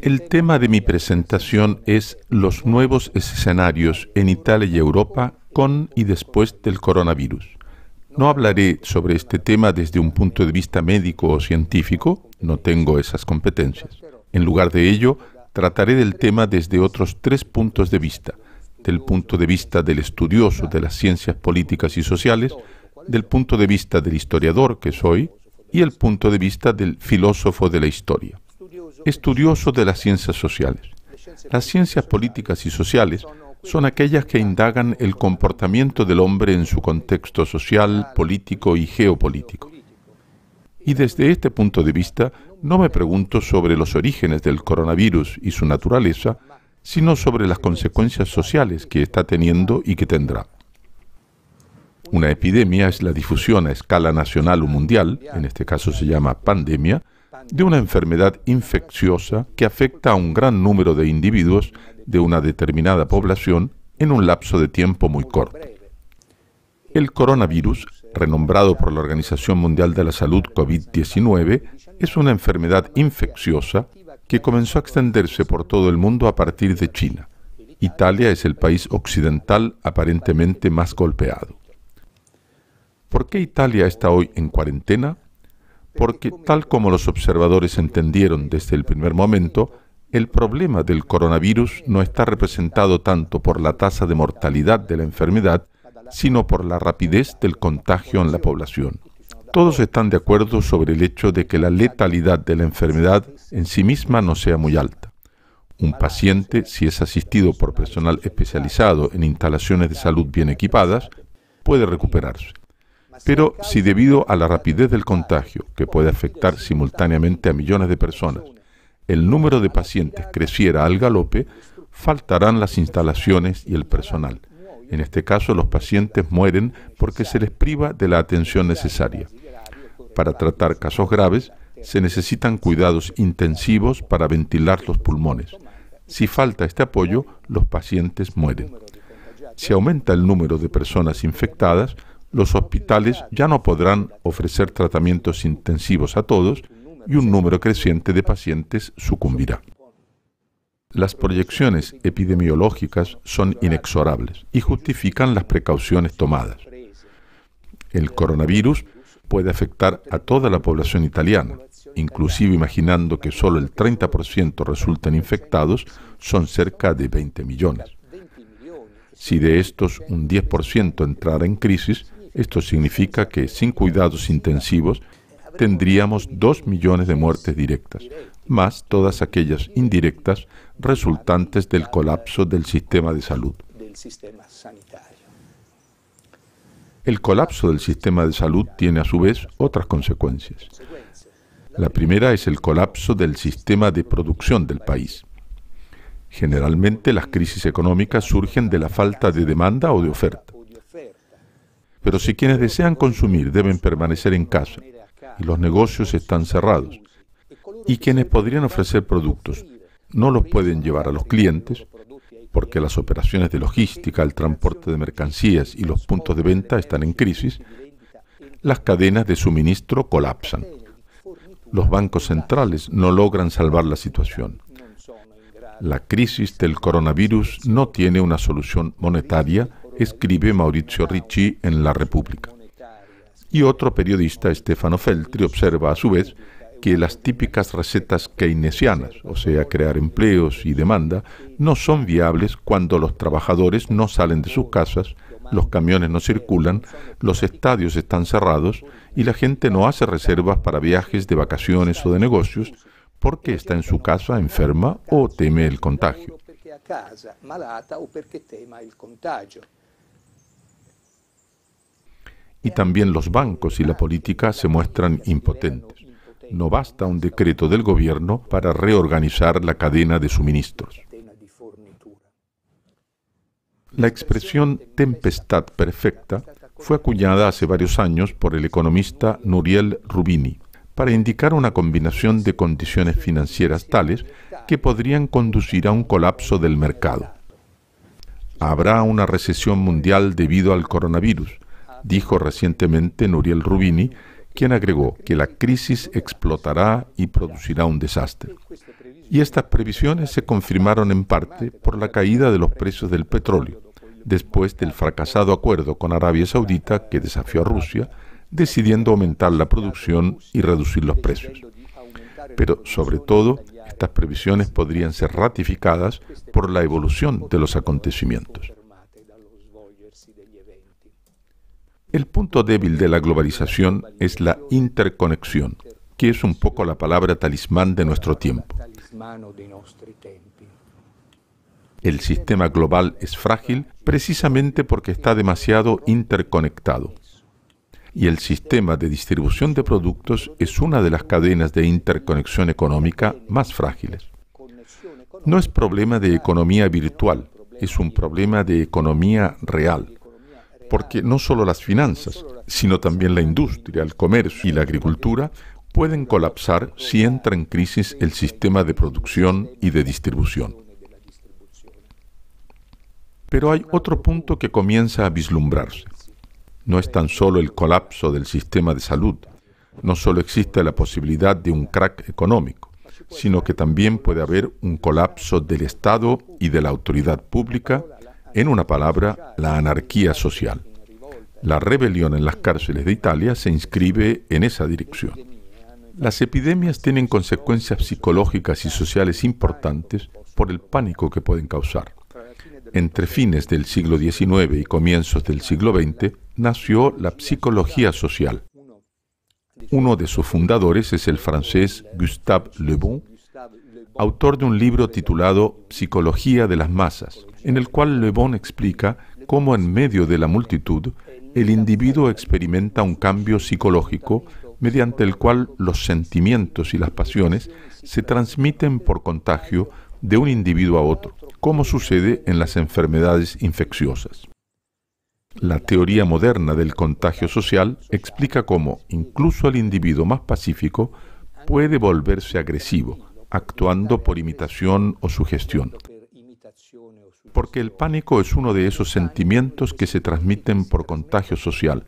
El tema de mi presentación es los nuevos escenarios en Italia y Europa con y después del coronavirus. No hablaré sobre este tema desde un punto de vista médico o científico, no tengo esas competencias. En lugar de ello, trataré del tema desde otros tres puntos de vista, del punto de vista del estudioso de las ciencias políticas y sociales, del punto de vista del historiador que soy y el punto de vista del filósofo de la historia estudioso de las ciencias sociales. Las ciencias políticas y sociales son aquellas que indagan el comportamiento del hombre en su contexto social, político y geopolítico. Y desde este punto de vista, no me pregunto sobre los orígenes del coronavirus y su naturaleza, sino sobre las consecuencias sociales que está teniendo y que tendrá. Una epidemia es la difusión a escala nacional o mundial, en este caso se llama pandemia, de una enfermedad infecciosa que afecta a un gran número de individuos de una determinada población en un lapso de tiempo muy corto. El coronavirus, renombrado por la Organización Mundial de la Salud COVID-19, es una enfermedad infecciosa que comenzó a extenderse por todo el mundo a partir de China. Italia es el país occidental aparentemente más golpeado. ¿Por qué Italia está hoy en cuarentena? porque tal como los observadores entendieron desde el primer momento, el problema del coronavirus no está representado tanto por la tasa de mortalidad de la enfermedad, sino por la rapidez del contagio en la población. Todos están de acuerdo sobre el hecho de que la letalidad de la enfermedad en sí misma no sea muy alta. Un paciente, si es asistido por personal especializado en instalaciones de salud bien equipadas, puede recuperarse. Pero si debido a la rapidez del contagio, que puede afectar simultáneamente a millones de personas, el número de pacientes creciera al galope, faltarán las instalaciones y el personal. En este caso, los pacientes mueren porque se les priva de la atención necesaria. Para tratar casos graves, se necesitan cuidados intensivos para ventilar los pulmones. Si falta este apoyo, los pacientes mueren. Si aumenta el número de personas infectadas, los hospitales ya no podrán ofrecer tratamientos intensivos a todos y un número creciente de pacientes sucumbirá. Las proyecciones epidemiológicas son inexorables y justifican las precauciones tomadas. El coronavirus puede afectar a toda la población italiana, inclusive imaginando que solo el 30% resultan infectados, son cerca de 20 millones. Si de estos un 10% entrara en crisis, esto significa que sin cuidados intensivos tendríamos dos millones de muertes directas, más todas aquellas indirectas resultantes del colapso del sistema de salud. El colapso del sistema de salud tiene a su vez otras consecuencias. La primera es el colapso del sistema de producción del país. Generalmente las crisis económicas surgen de la falta de demanda o de oferta. Pero si quienes desean consumir deben permanecer en casa y los negocios están cerrados, y quienes podrían ofrecer productos no los pueden llevar a los clientes, porque las operaciones de logística, el transporte de mercancías y los puntos de venta están en crisis, las cadenas de suministro colapsan. Los bancos centrales no logran salvar la situación. La crisis del coronavirus no tiene una solución monetaria, escribe Maurizio Ricci en La República. Y otro periodista, Stefano Feltri, observa a su vez que las típicas recetas keynesianas, o sea, crear empleos y demanda, no son viables cuando los trabajadores no salen de sus casas, los camiones no circulan, los estadios están cerrados y la gente no hace reservas para viajes de vacaciones o de negocios porque está en su casa enferma o teme el contagio y también los bancos y la política se muestran impotentes. No basta un decreto del gobierno para reorganizar la cadena de suministros. La expresión tempestad perfecta fue acuñada hace varios años por el economista Nuriel Rubini para indicar una combinación de condiciones financieras tales que podrían conducir a un colapso del mercado. Habrá una recesión mundial debido al coronavirus, dijo recientemente Nuriel Rubini, quien agregó que la crisis explotará y producirá un desastre. Y estas previsiones se confirmaron en parte por la caída de los precios del petróleo, después del fracasado acuerdo con Arabia Saudita que desafió a Rusia, decidiendo aumentar la producción y reducir los precios. Pero sobre todo, estas previsiones podrían ser ratificadas por la evolución de los acontecimientos. El punto débil de la globalización es la interconexión, que es un poco la palabra talismán de nuestro tiempo. El sistema global es frágil precisamente porque está demasiado interconectado. Y el sistema de distribución de productos es una de las cadenas de interconexión económica más frágiles. No es problema de economía virtual, es un problema de economía real porque no solo las finanzas, sino también la industria, el comercio y la agricultura pueden colapsar si entra en crisis el sistema de producción y de distribución. Pero hay otro punto que comienza a vislumbrarse. No es tan solo el colapso del sistema de salud, no solo existe la posibilidad de un crack económico, sino que también puede haber un colapso del Estado y de la autoridad pública en una palabra, la anarquía social. La rebelión en las cárceles de Italia se inscribe en esa dirección. Las epidemias tienen consecuencias psicológicas y sociales importantes por el pánico que pueden causar. Entre fines del siglo XIX y comienzos del siglo XX nació la psicología social. Uno de sus fundadores es el francés Gustave Le Bon, autor de un libro titulado Psicología de las Masas, en el cual Le Bon explica cómo en medio de la multitud el individuo experimenta un cambio psicológico mediante el cual los sentimientos y las pasiones se transmiten por contagio de un individuo a otro, como sucede en las enfermedades infecciosas. La teoría moderna del contagio social explica cómo incluso el individuo más pacífico puede volverse agresivo, actuando por imitación o sugestión porque el pánico es uno de esos sentimientos que se transmiten por contagio social,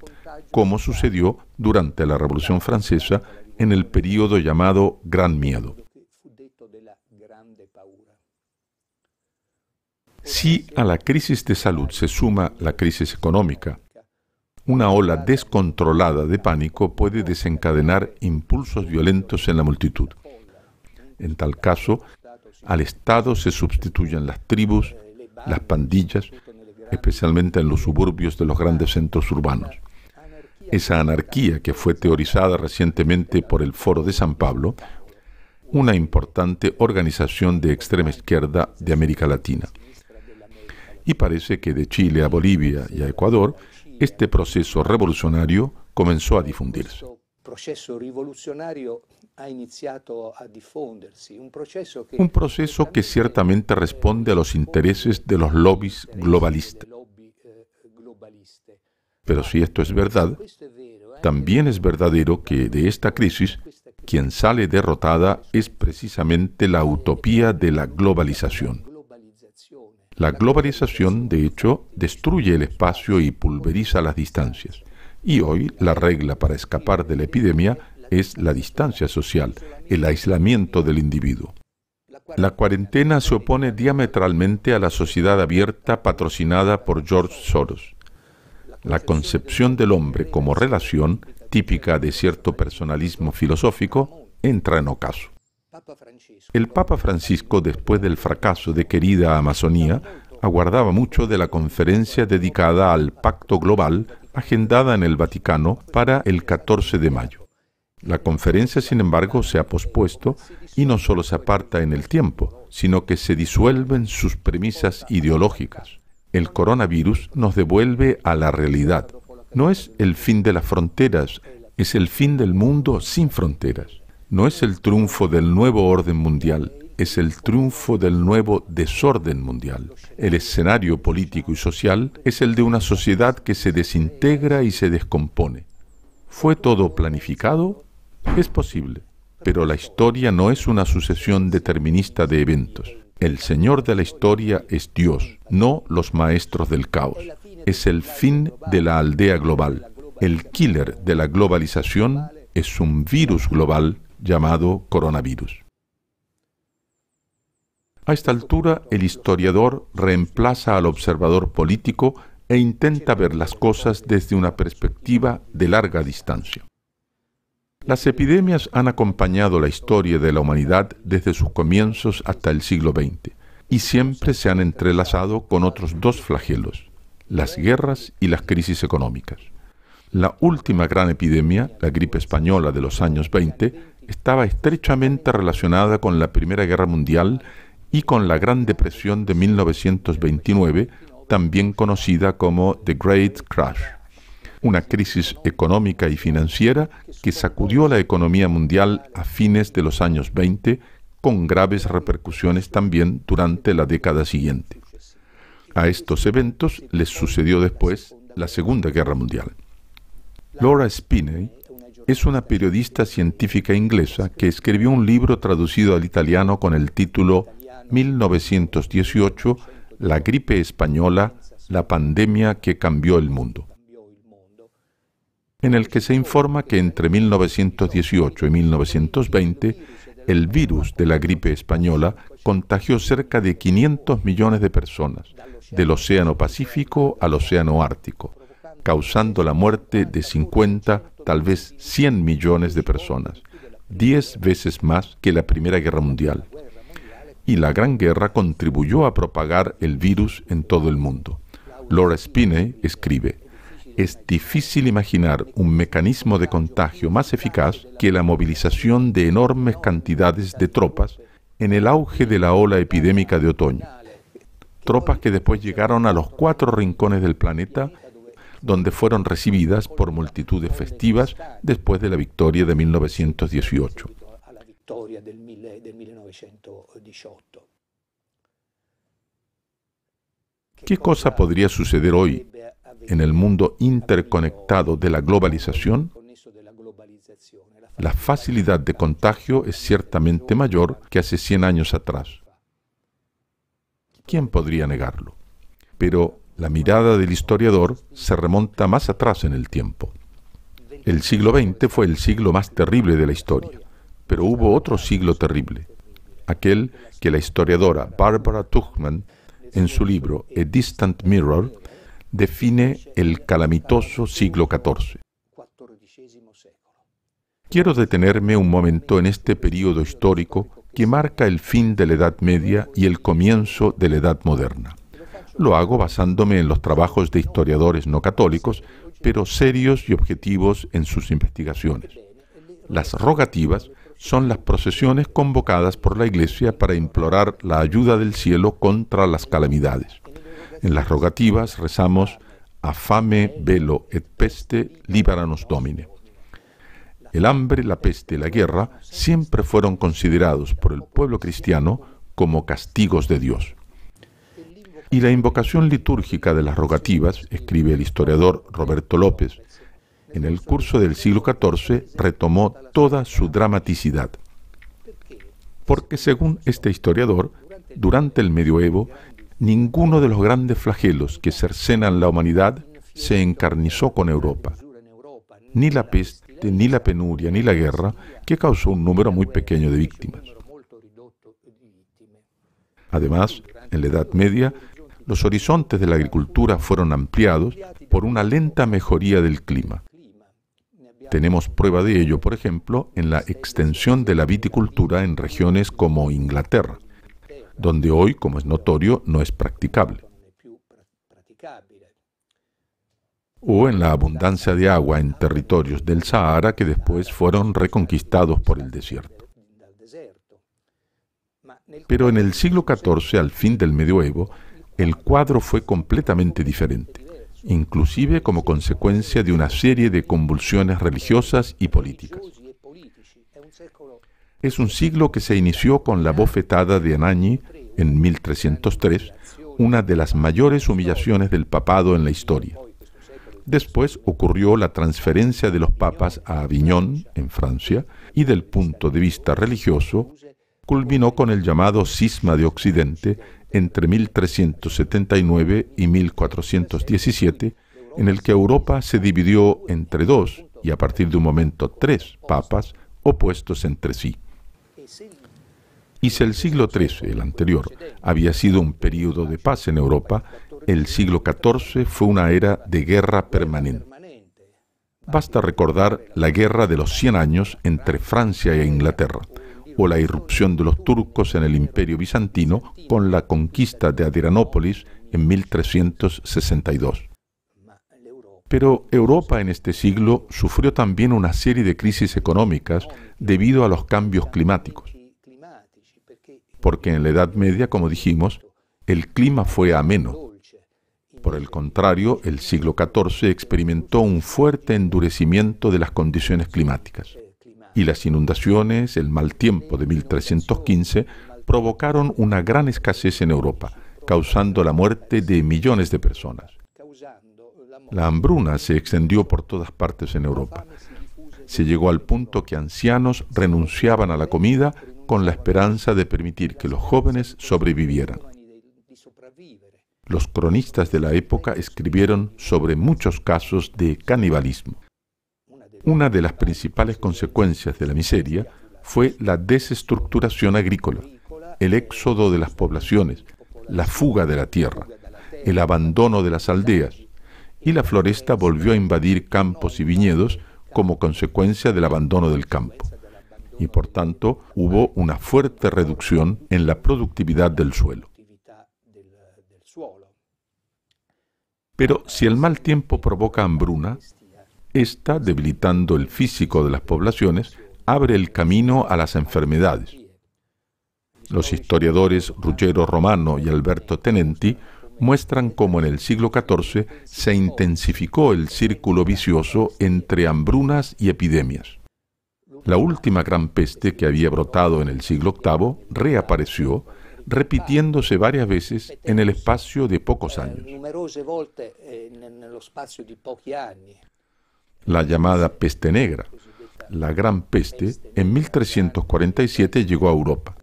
como sucedió durante la Revolución Francesa en el periodo llamado Gran Miedo. Si a la crisis de salud se suma la crisis económica, una ola descontrolada de pánico puede desencadenar impulsos violentos en la multitud. En tal caso, al Estado se sustituyen las tribus, las pandillas, especialmente en los suburbios de los grandes centros urbanos. Esa anarquía que fue teorizada recientemente por el Foro de San Pablo, una importante organización de extrema izquierda de América Latina. Y parece que de Chile a Bolivia y a Ecuador, este proceso revolucionario comenzó a difundirse. Un proceso que ciertamente eh, responde a los intereses de los lobbies globalistas. Eh, Pero si esto es verdad, eh, también es verdadero que de esta crisis quien sale derrotada es precisamente la utopía de la globalización. La globalización, de hecho, destruye el espacio y pulveriza las distancias. Y hoy la regla para escapar de la epidemia es la distancia social, el aislamiento del individuo. La cuarentena se opone diametralmente a la sociedad abierta patrocinada por George Soros. La concepción del hombre como relación, típica de cierto personalismo filosófico, entra en ocaso. El Papa Francisco, después del fracaso de querida Amazonía, aguardaba mucho de la conferencia dedicada al Pacto Global agendada en el Vaticano para el 14 de mayo. La conferencia, sin embargo, se ha pospuesto y no solo se aparta en el tiempo, sino que se disuelven sus premisas ideológicas. El coronavirus nos devuelve a la realidad. No es el fin de las fronteras, es el fin del mundo sin fronteras. No es el triunfo del nuevo orden mundial, es el triunfo del nuevo desorden mundial. El escenario político y social es el de una sociedad que se desintegra y se descompone. ¿Fue todo planificado es posible, pero la historia no es una sucesión determinista de eventos. El Señor de la historia es Dios, no los maestros del caos. Es el fin de la aldea global. El killer de la globalización es un virus global llamado coronavirus. A esta altura, el historiador reemplaza al observador político e intenta ver las cosas desde una perspectiva de larga distancia. Las epidemias han acompañado la historia de la humanidad desde sus comienzos hasta el siglo XX y siempre se han entrelazado con otros dos flagelos, las guerras y las crisis económicas. La última gran epidemia, la gripe española de los años 20, estaba estrechamente relacionada con la Primera Guerra Mundial y con la Gran Depresión de 1929, también conocida como The Great Crash una crisis económica y financiera que sacudió la economía mundial a fines de los años 20 con graves repercusiones también durante la década siguiente. A estos eventos les sucedió después la Segunda Guerra Mundial. Laura Spinney es una periodista científica inglesa que escribió un libro traducido al italiano con el título 1918, La gripe española, la pandemia que cambió el mundo en el que se informa que entre 1918 y 1920 el virus de la gripe española contagió cerca de 500 millones de personas, del Océano Pacífico al Océano Ártico, causando la muerte de 50, tal vez 100 millones de personas, 10 veces más que la Primera Guerra Mundial. Y la Gran Guerra contribuyó a propagar el virus en todo el mundo. Laura Spinney escribe, es difícil imaginar un mecanismo de contagio más eficaz que la movilización de enormes cantidades de tropas en el auge de la ola epidémica de otoño. Tropas que después llegaron a los cuatro rincones del planeta, donde fueron recibidas por multitudes festivas después de la victoria de 1918. ¿Qué cosa podría suceder hoy en el mundo interconectado de la globalización, la facilidad de contagio es ciertamente mayor que hace 100 años atrás. ¿Quién podría negarlo? Pero la mirada del historiador se remonta más atrás en el tiempo. El siglo XX fue el siglo más terrible de la historia, pero hubo otro siglo terrible, aquel que la historiadora Barbara Tuchman, en su libro A Distant Mirror, define el calamitoso siglo XIV. Quiero detenerme un momento en este periodo histórico que marca el fin de la Edad Media y el comienzo de la Edad Moderna. Lo hago basándome en los trabajos de historiadores no católicos, pero serios y objetivos en sus investigaciones. Las rogativas son las procesiones convocadas por la Iglesia para implorar la ayuda del cielo contra las calamidades. En las rogativas rezamos a fame, velo et peste, nos domine. El hambre, la peste y la guerra siempre fueron considerados por el pueblo cristiano como castigos de Dios. Y la invocación litúrgica de las rogativas, escribe el historiador Roberto López, en el curso del siglo XIV retomó toda su dramaticidad. Porque según este historiador, durante el medioevo ninguno de los grandes flagelos que cercenan la humanidad se encarnizó con Europa. Ni la peste, ni la penuria, ni la guerra, que causó un número muy pequeño de víctimas. Además, en la Edad Media, los horizontes de la agricultura fueron ampliados por una lenta mejoría del clima. Tenemos prueba de ello, por ejemplo, en la extensión de la viticultura en regiones como Inglaterra, donde hoy, como es notorio, no es practicable. O en la abundancia de agua en territorios del Sahara que después fueron reconquistados por el desierto. Pero en el siglo XIV, al fin del medioevo, el cuadro fue completamente diferente, inclusive como consecuencia de una serie de convulsiones religiosas y políticas es un siglo que se inició con la bofetada de Anagni en 1303, una de las mayores humillaciones del papado en la historia. Después ocurrió la transferencia de los papas a Aviñón, en Francia, y del punto de vista religioso, culminó con el llamado Cisma de Occidente entre 1379 y 1417, en el que Europa se dividió entre dos y a partir de un momento tres papas opuestos entre sí. Y si el siglo XIII, el anterior, había sido un periodo de paz en Europa, el siglo XIV fue una era de guerra permanente. Basta recordar la guerra de los 100 años entre Francia e Inglaterra, o la irrupción de los turcos en el imperio bizantino con la conquista de Adrianópolis en 1362. Pero Europa en este siglo sufrió también una serie de crisis económicas debido a los cambios climáticos. Porque en la Edad Media, como dijimos, el clima fue ameno. Por el contrario, el siglo XIV experimentó un fuerte endurecimiento de las condiciones climáticas. Y las inundaciones, el mal tiempo de 1315, provocaron una gran escasez en Europa, causando la muerte de millones de personas. La hambruna se extendió por todas partes en Europa. Se llegó al punto que ancianos renunciaban a la comida con la esperanza de permitir que los jóvenes sobrevivieran. Los cronistas de la época escribieron sobre muchos casos de canibalismo. Una de las principales consecuencias de la miseria fue la desestructuración agrícola, el éxodo de las poblaciones, la fuga de la tierra, el abandono de las aldeas, y la floresta volvió a invadir campos y viñedos como consecuencia del abandono del campo. Y por tanto hubo una fuerte reducción en la productividad del suelo. Pero si el mal tiempo provoca hambruna, esta, debilitando el físico de las poblaciones, abre el camino a las enfermedades. Los historiadores Ruggiero Romano y Alberto Tenenti muestran cómo en el siglo XIV se intensificó el círculo vicioso entre hambrunas y epidemias. La última gran peste que había brotado en el siglo VIII reapareció, repitiéndose varias veces en el espacio de pocos años. Eh, la llamada peste negra, la gran peste, en 1347 llegó a Europa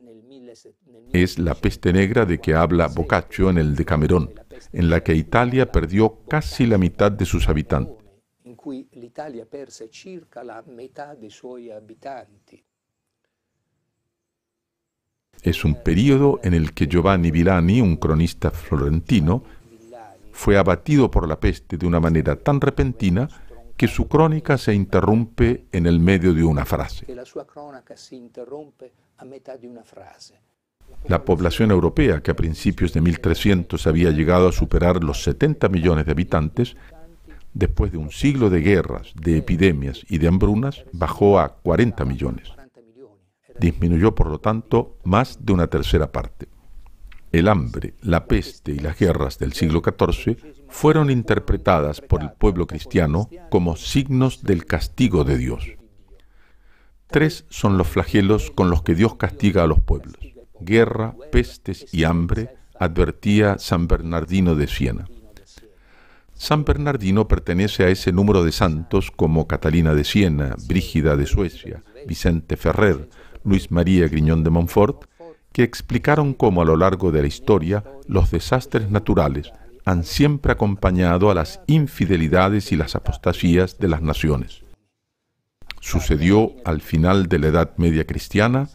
es la peste negra de que habla Boccaccio en el Decamerón, en la que Italia perdió casi la mitad de sus habitantes. Es un periodo en el que Giovanni Villani, un cronista florentino, fue abatido por la peste de una manera tan repentina que su crónica se interrumpe en el medio de una frase. La población europea, que a principios de 1300 había llegado a superar los 70 millones de habitantes, después de un siglo de guerras, de epidemias y de hambrunas, bajó a 40 millones. Disminuyó, por lo tanto, más de una tercera parte. El hambre, la peste y las guerras del siglo XIV fueron interpretadas por el pueblo cristiano como signos del castigo de Dios. Tres son los flagelos con los que Dios castiga a los pueblos guerra, pestes y hambre, advertía San Bernardino de Siena. San Bernardino pertenece a ese número de santos como Catalina de Siena, Brígida de Suecia, Vicente Ferrer, Luis María Griñón de Montfort, que explicaron cómo a lo largo de la historia los desastres naturales han siempre acompañado a las infidelidades y las apostasías de las naciones. Sucedió al final de la Edad Media Cristiana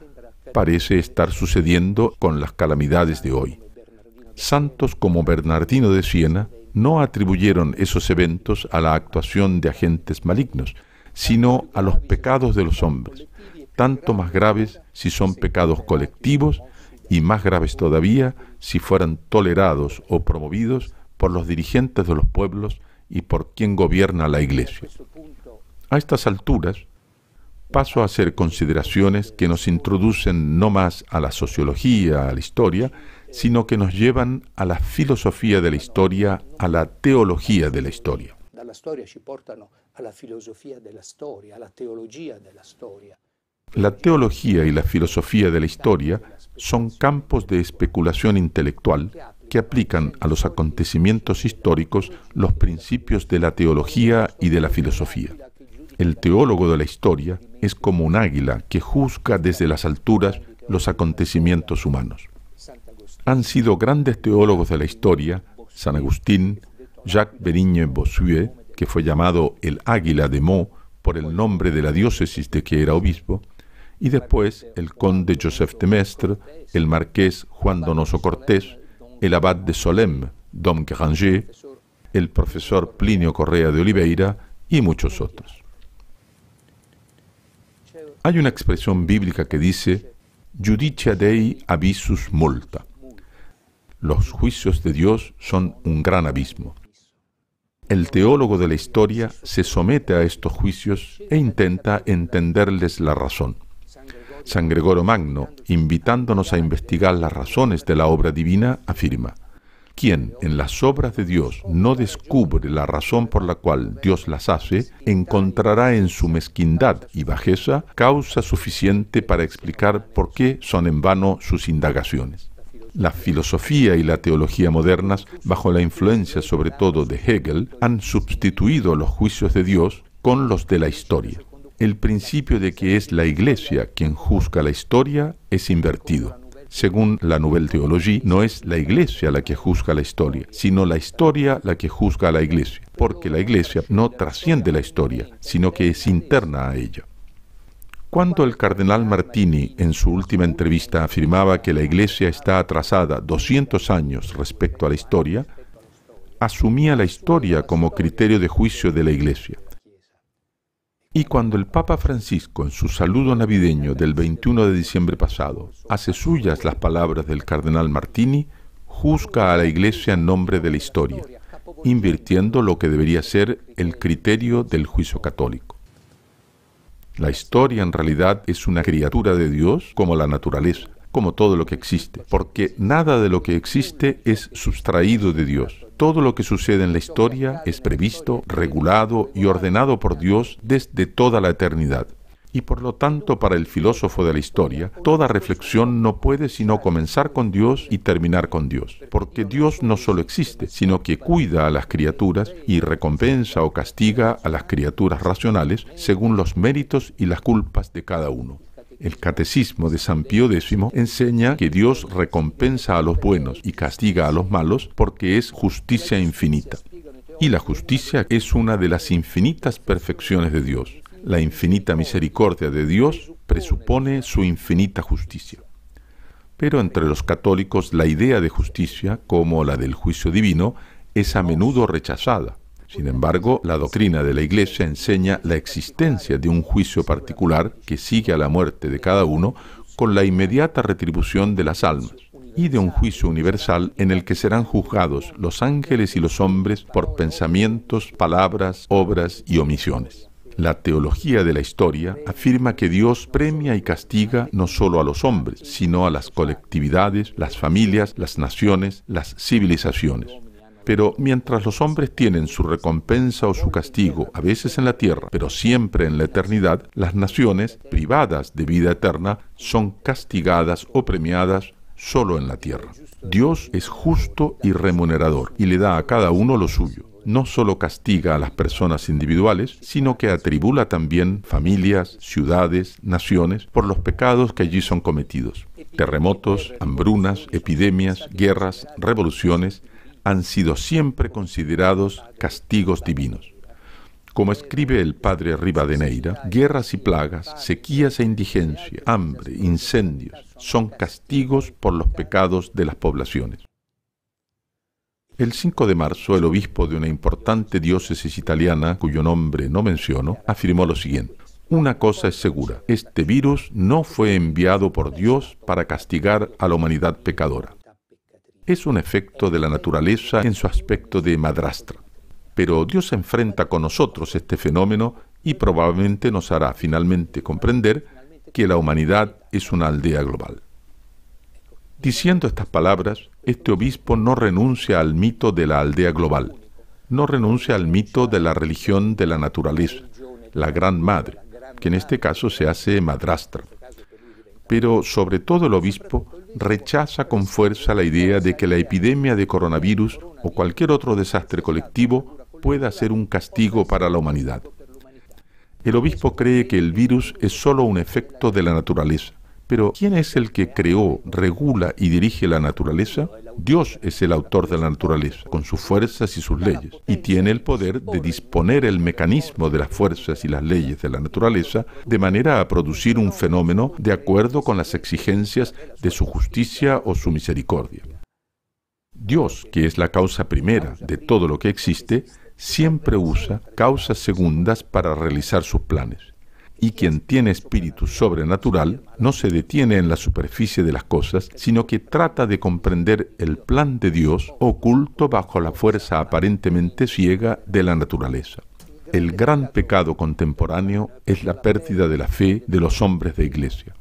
parece estar sucediendo con las calamidades de hoy. Santos como Bernardino de Siena no atribuyeron esos eventos a la actuación de agentes malignos, sino a los pecados de los hombres, tanto más graves si son pecados colectivos y más graves todavía si fueran tolerados o promovidos por los dirigentes de los pueblos y por quien gobierna la Iglesia. A estas alturas, paso a hacer consideraciones que nos introducen no más a la sociología, a la historia, sino que nos llevan a la filosofía de la historia, a la teología de la historia. La teología y la filosofía de la historia son campos de especulación intelectual que aplican a los acontecimientos históricos los principios de la teología y de la filosofía. El teólogo de la historia es como un águila que juzga desde las alturas los acontecimientos humanos. Han sido grandes teólogos de la historia San Agustín, Jacques Berigne Bossuet, que fue llamado el Águila de Meaux por el nombre de la diócesis de que era obispo, y después el conde Joseph de Mestre, el marqués Juan Donoso Cortés, el abad de Solem, Dom Granger, el profesor Plinio Correa de Oliveira y muchos otros. Hay una expresión bíblica que dice, Judicia Dei avisus multa. Los juicios de Dios son un gran abismo. El teólogo de la historia se somete a estos juicios e intenta entenderles la razón. San Gregorio Magno, invitándonos a investigar las razones de la obra divina, afirma, quien en las obras de Dios no descubre la razón por la cual Dios las hace, encontrará en su mezquindad y bajeza causa suficiente para explicar por qué son en vano sus indagaciones. La filosofía y la teología modernas, bajo la influencia sobre todo de Hegel, han sustituido los juicios de Dios con los de la historia. El principio de que es la Iglesia quien juzga la historia es invertido. Según la Nouvelle teología, no es la iglesia la que juzga la historia, sino la historia la que juzga a la iglesia, porque la iglesia no trasciende la historia, sino que es interna a ella. Cuando el cardenal Martini en su última entrevista afirmaba que la Iglesia está atrasada 200 años respecto a la historia, asumía la historia como criterio de juicio de la Iglesia. Y cuando el Papa Francisco, en su saludo navideño del 21 de diciembre pasado, hace suyas las palabras del cardenal Martini, juzga a la Iglesia en nombre de la historia, invirtiendo lo que debería ser el criterio del juicio católico. La historia en realidad es una criatura de Dios como la naturaleza, como todo lo que existe, porque nada de lo que existe es sustraído de Dios. Todo lo que sucede en la historia es previsto, regulado y ordenado por Dios desde toda la eternidad. Y por lo tanto, para el filósofo de la historia, toda reflexión no puede sino comenzar con Dios y terminar con Dios, porque Dios no solo existe, sino que cuida a las criaturas y recompensa o castiga a las criaturas racionales según los méritos y las culpas de cada uno. El Catecismo de San Pío X enseña que Dios recompensa a los buenos y castiga a los malos porque es justicia infinita. Y la justicia es una de las infinitas perfecciones de Dios. La infinita misericordia de Dios presupone su infinita justicia. Pero entre los católicos la idea de justicia, como la del juicio divino, es a menudo rechazada. Sin embargo, la doctrina de la Iglesia enseña la existencia de un juicio particular que sigue a la muerte de cada uno con la inmediata retribución de las almas y de un juicio universal en el que serán juzgados los ángeles y los hombres por pensamientos, palabras, obras y omisiones. La teología de la historia afirma que Dios premia y castiga no solo a los hombres, sino a las colectividades, las familias, las naciones, las civilizaciones. Pero mientras los hombres tienen su recompensa o su castigo, a veces en la tierra, pero siempre en la eternidad, las naciones, privadas de vida eterna, son castigadas o premiadas solo en la tierra. Dios es justo y remunerador y le da a cada uno lo suyo no solo castiga a las personas individuales, sino que atribula también familias, ciudades, naciones, por los pecados que allí son cometidos. Terremotos, hambrunas, epidemias, guerras, revoluciones, han sido siempre considerados castigos divinos. Como escribe el padre Rivadeneira, guerras y plagas, sequías e indigencia, hambre, incendios, son castigos por los pecados de las poblaciones. El 5 de marzo, el obispo de una importante diócesis italiana, cuyo nombre no menciono, afirmó lo siguiente. Una cosa es segura, este virus no fue enviado por Dios para castigar a la humanidad pecadora es un efecto de la naturaleza en su aspecto de madrastra. Pero Dios enfrenta con nosotros este fenómeno y probablemente nos hará finalmente comprender que la humanidad es una aldea global. Diciendo estas palabras, este obispo no renuncia al mito de la aldea global, no renuncia al mito de la religión de la naturaleza, la gran madre, que en este caso se hace madrastra. Pero sobre todo el obispo rechaza con fuerza la idea de que la epidemia de coronavirus o cualquier otro desastre colectivo pueda ser un castigo para la humanidad. El obispo cree que el virus es solo un efecto de la naturaleza pero ¿quién es el que creó, regula y dirige la naturaleza? Dios es el autor de la naturaleza, con sus fuerzas y sus leyes, y tiene el poder de disponer el mecanismo de las fuerzas y las leyes de la naturaleza de manera a producir un fenómeno de acuerdo con las exigencias de su justicia o su misericordia. Dios, que es la causa primera de todo lo que existe, siempre usa causas segundas para realizar sus planes y quien tiene espíritu sobrenatural no se detiene en la superficie de las cosas, sino que trata de comprender el plan de Dios oculto bajo la fuerza aparentemente ciega de la naturaleza. El gran pecado contemporáneo es la pérdida de la fe de los hombres de iglesia.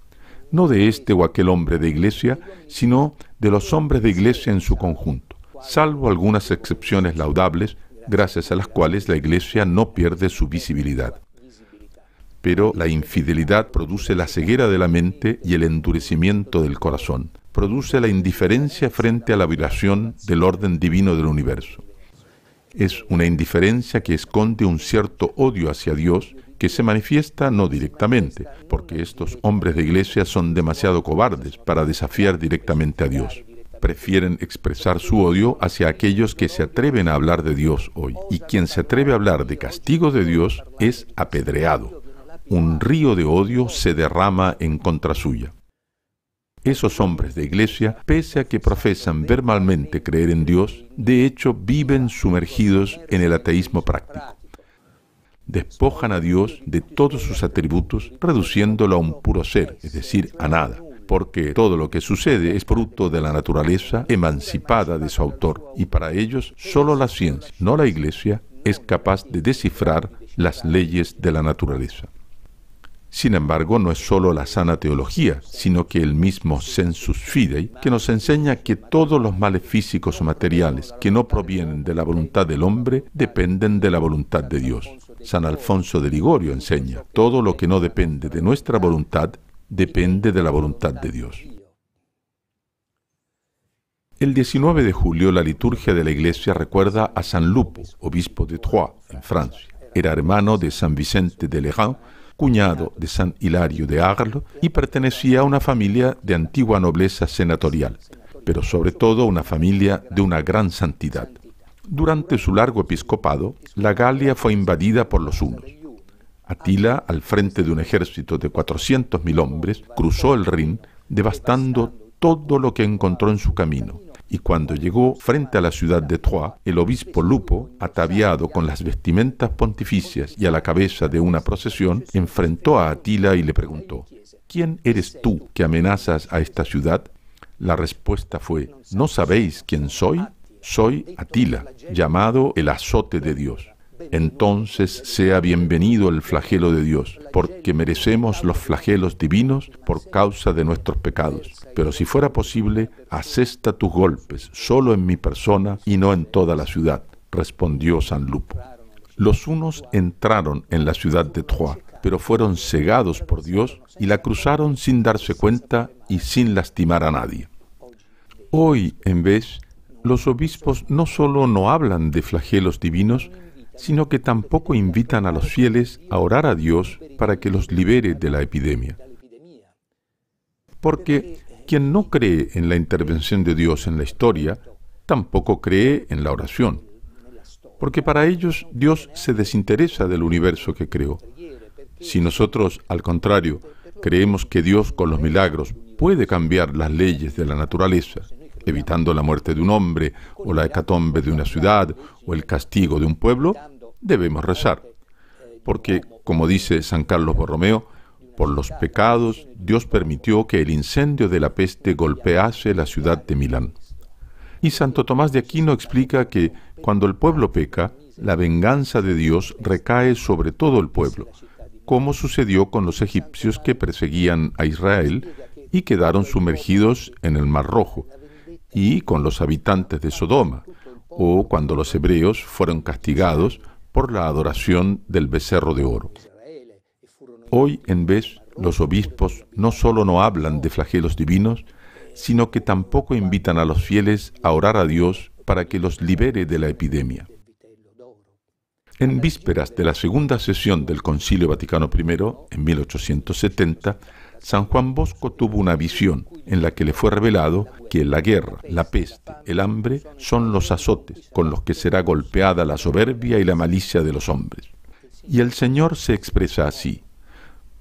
No de este o aquel hombre de iglesia, sino de los hombres de iglesia en su conjunto, salvo algunas excepciones laudables, gracias a las cuales la iglesia no pierde su visibilidad pero la infidelidad produce la ceguera de la mente y el endurecimiento del corazón. Produce la indiferencia frente a la violación del orden divino del universo. Es una indiferencia que esconde un cierto odio hacia Dios que se manifiesta no directamente, porque estos hombres de iglesia son demasiado cobardes para desafiar directamente a Dios. Prefieren expresar su odio hacia aquellos que se atreven a hablar de Dios hoy, y quien se atreve a hablar de castigo de Dios es apedreado un río de odio se derrama en contra suya. Esos hombres de iglesia, pese a que profesan verbalmente creer en Dios, de hecho viven sumergidos en el ateísmo práctico. Despojan a Dios de todos sus atributos, reduciéndolo a un puro ser, es decir, a nada, porque todo lo que sucede es fruto de la naturaleza emancipada de su autor, y para ellos solo la ciencia, no la iglesia, es capaz de descifrar las leyes de la naturaleza. Sin embargo, no es solo la sana teología, sino que el mismo sensus fidei que nos enseña que todos los males físicos o materiales que no provienen de la voluntad del hombre dependen de la voluntad de Dios. San Alfonso de Ligorio enseña, todo lo que no depende de nuestra voluntad depende de la voluntad de Dios. El 19 de julio la liturgia de la iglesia recuerda a San Lupo, obispo de Troyes, en Francia. Era hermano de San Vicente de Leján cuñado de San Hilario de Arlo, y pertenecía a una familia de antigua nobleza senatorial, pero sobre todo una familia de una gran santidad. Durante su largo episcopado, la Galia fue invadida por los hunos. Atila, al frente de un ejército de 400.000 hombres, cruzó el Rin, devastando todo lo que encontró en su camino, y cuando llegó frente a la ciudad de Troyes, el obispo Lupo, ataviado con las vestimentas pontificias y a la cabeza de una procesión, enfrentó a Atila y le preguntó, ¿quién eres tú que amenazas a esta ciudad? La respuesta fue, ¿no sabéis quién soy? Soy Atila, llamado el azote de Dios entonces sea bienvenido el flagelo de Dios, porque merecemos los flagelos divinos por causa de nuestros pecados. Pero si fuera posible, asesta tus golpes solo en mi persona y no en toda la ciudad, respondió San Lupo. Los unos entraron en la ciudad de Troyes, pero fueron cegados por Dios y la cruzaron sin darse cuenta y sin lastimar a nadie. Hoy, en vez, los obispos no solo no hablan de flagelos divinos, sino que tampoco invitan a los fieles a orar a Dios para que los libere de la epidemia. Porque quien no cree en la intervención de Dios en la historia, tampoco cree en la oración. Porque para ellos Dios se desinteresa del universo que creó. Si nosotros, al contrario, creemos que Dios con los milagros puede cambiar las leyes de la naturaleza evitando la muerte de un hombre o la hecatombe de una ciudad o el castigo de un pueblo, debemos rezar. Porque, como dice San Carlos Borromeo, por los pecados Dios permitió que el incendio de la peste golpease la ciudad de Milán. Y Santo Tomás de Aquino explica que cuando el pueblo peca, la venganza de Dios recae sobre todo el pueblo, como sucedió con los egipcios que perseguían a Israel y quedaron sumergidos en el Mar Rojo, y con los habitantes de Sodoma, o cuando los hebreos fueron castigados por la adoración del becerro de oro. Hoy en vez los obispos no solo no hablan de flagelos divinos, sino que tampoco invitan a los fieles a orar a Dios para que los libere de la epidemia. En vísperas de la segunda sesión del Concilio Vaticano I, en 1870, San Juan Bosco tuvo una visión en la que le fue revelado que la guerra, la peste, el hambre son los azotes con los que será golpeada la soberbia y la malicia de los hombres. Y el Señor se expresa así.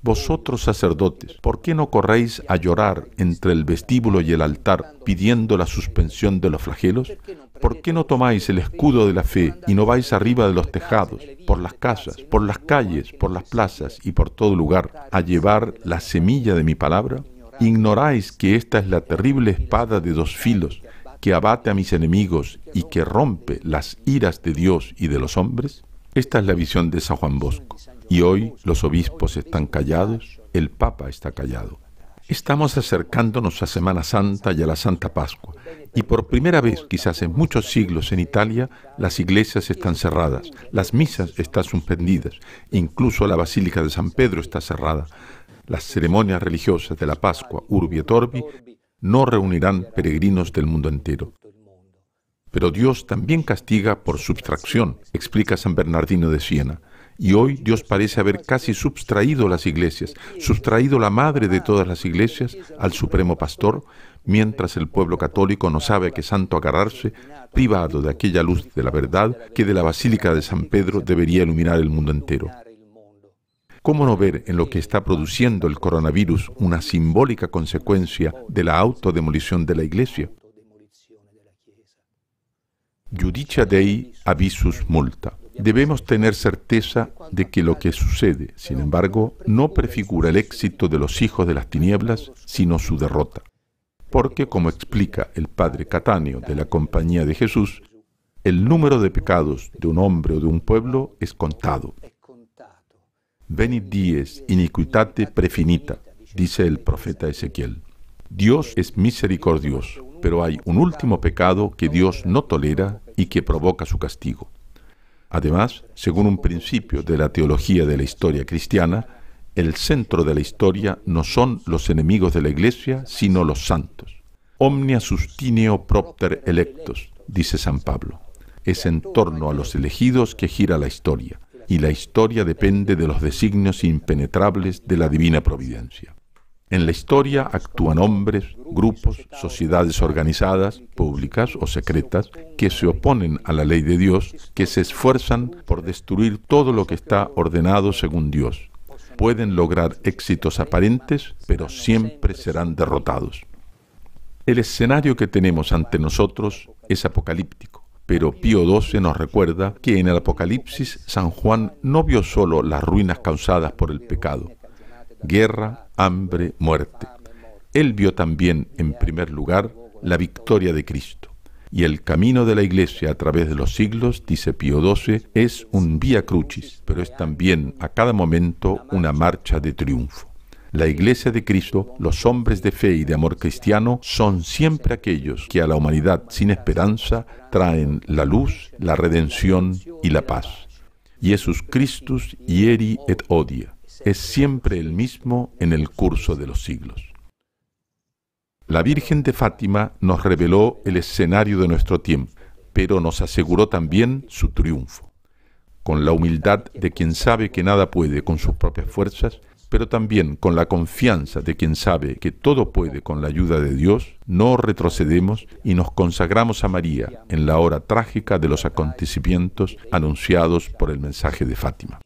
Vosotros sacerdotes, ¿por qué no corréis a llorar entre el vestíbulo y el altar pidiendo la suspensión de los flagelos? ¿Por qué no tomáis el escudo de la fe y no vais arriba de los tejados, por las casas, por las calles, por las plazas y por todo lugar a llevar la semilla de mi palabra? ignoráis que esta es la terrible espada de dos filos que abate a mis enemigos y que rompe las iras de Dios y de los hombres? Esta es la visión de San Juan Bosco. Y hoy los obispos están callados, el Papa está callado. Estamos acercándonos a Semana Santa y a la Santa Pascua, y por primera vez, quizás en muchos siglos en Italia, las iglesias están cerradas, las misas están suspendidas, incluso la Basílica de San Pedro está cerrada las ceremonias religiosas de la Pascua, Urbi et Orbi, no reunirán peregrinos del mundo entero. Pero Dios también castiga por subtracción, explica San Bernardino de Siena. Y hoy Dios parece haber casi subtraído las iglesias, sustraído la madre de todas las iglesias al Supremo Pastor, mientras el pueblo católico no sabe a qué santo agarrarse, privado de aquella luz de la verdad que de la Basílica de San Pedro debería iluminar el mundo entero. ¿Cómo no ver en lo que está produciendo el coronavirus una simbólica consecuencia de la autodemolición de la Iglesia? Judicia Dei avisus multa. Debemos tener certeza de que lo que sucede, sin embargo, no prefigura el éxito de los hijos de las tinieblas, sino su derrota. Porque, como explica el padre Cataneo de la Compañía de Jesús, el número de pecados de un hombre o de un pueblo es contado, «Venit dies iniquitate prefinita, dice el profeta Ezequiel. Dios es misericordioso, pero hay un último pecado que Dios no tolera y que provoca su castigo. Además, según un principio de la teología de la historia cristiana, el centro de la historia no son los enemigos de la Iglesia, sino los santos. Omnia sustineo propter electos, dice San Pablo. Es en torno a los elegidos que gira la historia y la historia depende de los designios impenetrables de la divina providencia. En la historia actúan hombres, grupos, sociedades organizadas, públicas o secretas, que se oponen a la ley de Dios, que se esfuerzan por destruir todo lo que está ordenado según Dios. Pueden lograr éxitos aparentes, pero siempre serán derrotados. El escenario que tenemos ante nosotros es apocalíptico pero Pío XII nos recuerda que en el Apocalipsis San Juan no vio solo las ruinas causadas por el pecado, guerra, hambre, muerte. Él vio también, en primer lugar, la victoria de Cristo. Y el camino de la Iglesia a través de los siglos, dice Pío XII, es un vía crucis, pero es también a cada momento una marcha de triunfo. La Iglesia de Cristo, los hombres de fe y de amor cristiano, son siempre aquellos que a la humanidad sin esperanza traen la luz, la redención y la paz. Jesús Christus ieri et odia. Es siempre el mismo en el curso de los siglos. La Virgen de Fátima nos reveló el escenario de nuestro tiempo, pero nos aseguró también su triunfo. Con la humildad de quien sabe que nada puede con sus propias fuerzas, pero también con la confianza de quien sabe que todo puede con la ayuda de Dios, no retrocedemos y nos consagramos a María en la hora trágica de los acontecimientos anunciados por el mensaje de Fátima.